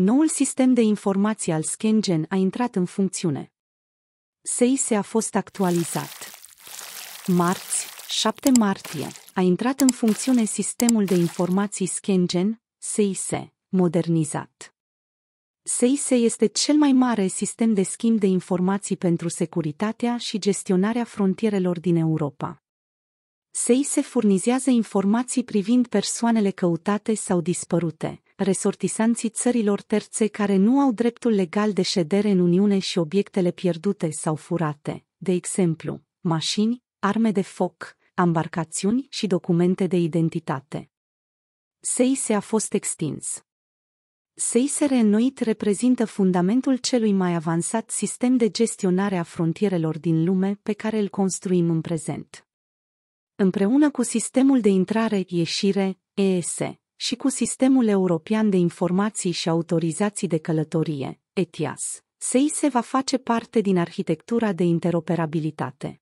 Noul sistem de informații al ScanGen a intrat în funcțiune. SEISE a fost actualizat. Marți, 7 martie, a intrat în funcțiune sistemul de informații ScanGen, SEISE, modernizat. SEISE este cel mai mare sistem de schimb de informații pentru securitatea și gestionarea frontierelor din Europa se îi se furnizează informații privind persoanele căutate sau dispărute, resortisanții țărilor terțe care nu au dreptul legal de ședere în Uniune și obiectele pierdute sau furate, de exemplu, mașini, arme de foc, ambarcațiuni și documente de identitate. SEISE a fost extins. SEISE reînnoit reprezintă fundamentul celui mai avansat sistem de gestionare a frontierelor din lume pe care îl construim în prezent. Împreună cu sistemul de intrare-ieșire, ES, și cu sistemul european de informații și autorizații de călătorie, ETIAS, SEISE va face parte din arhitectura de interoperabilitate.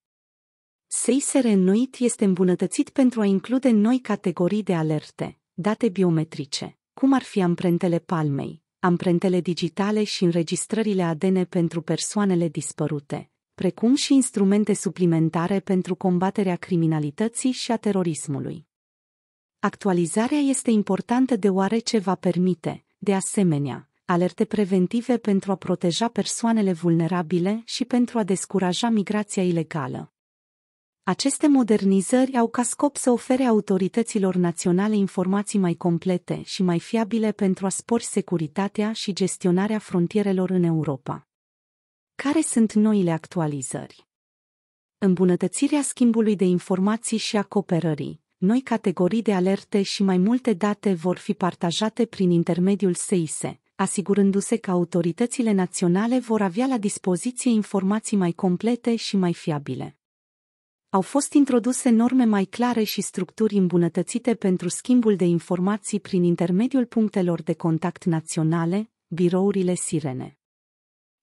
SEISE reînnoit este îmbunătățit pentru a include noi categorii de alerte, date biometrice, cum ar fi amprentele palmei, amprentele digitale și înregistrările ADN pentru persoanele dispărute, precum și instrumente suplimentare pentru combaterea criminalității și a terorismului. Actualizarea este importantă deoarece va permite, de asemenea, alerte preventive pentru a proteja persoanele vulnerabile și pentru a descuraja migrația ilegală. Aceste modernizări au ca scop să ofere autorităților naționale informații mai complete și mai fiabile pentru a spori securitatea și gestionarea frontierelor în Europa. Care sunt noile actualizări? Îmbunătățirea schimbului de informații și a cooperării. Noi categorii de alerte și mai multe date vor fi partajate prin intermediul SEISE, asigurându-se că autoritățile naționale vor avea la dispoziție informații mai complete și mai fiabile. Au fost introduse norme mai clare și structuri îmbunătățite pentru schimbul de informații prin intermediul punctelor de contact naționale, birourile sirene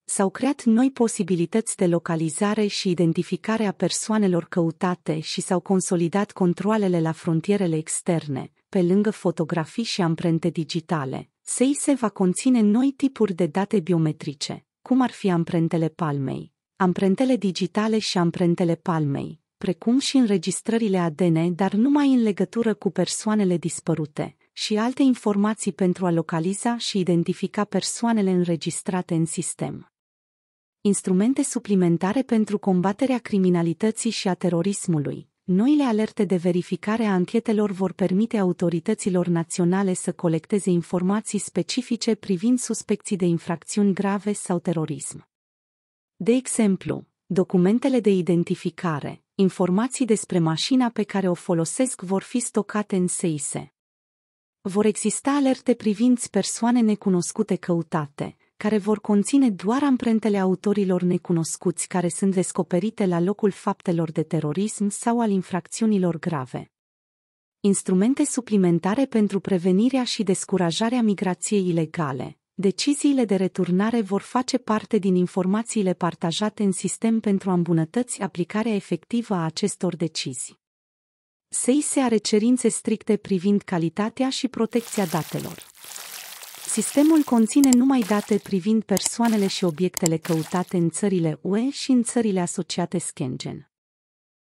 s-au creat noi posibilități de localizare și identificare a persoanelor căutate și s-au consolidat controlele la frontierele externe, pe lângă fotografii și amprente digitale. SEISE va conține noi tipuri de date biometrice, cum ar fi amprentele palmei, amprentele digitale și amprentele palmei, precum și înregistrările ADN, dar numai în legătură cu persoanele dispărute, și alte informații pentru a localiza și identifica persoanele înregistrate în sistem instrumente suplimentare pentru combaterea criminalității și a terorismului. Noile alerte de verificare a anchetelor vor permite autorităților naționale să colecteze informații specifice privind suspecții de infracțiuni grave sau terorism. De exemplu, documentele de identificare, informații despre mașina pe care o folosesc vor fi stocate în seise. Vor exista alerte privind persoane necunoscute căutate, care vor conține doar amprentele autorilor necunoscuți care sunt descoperite la locul faptelor de terorism sau al infracțiunilor grave. Instrumente suplimentare pentru prevenirea și descurajarea migrației ilegale. Deciziile de returnare vor face parte din informațiile partajate în sistem pentru a îmbunătăți aplicarea efectivă a acestor decizii. SEI se are cerințe stricte privind calitatea și protecția datelor. Sistemul conține numai date privind persoanele și obiectele căutate în țările UE și în țările asociate Schengen.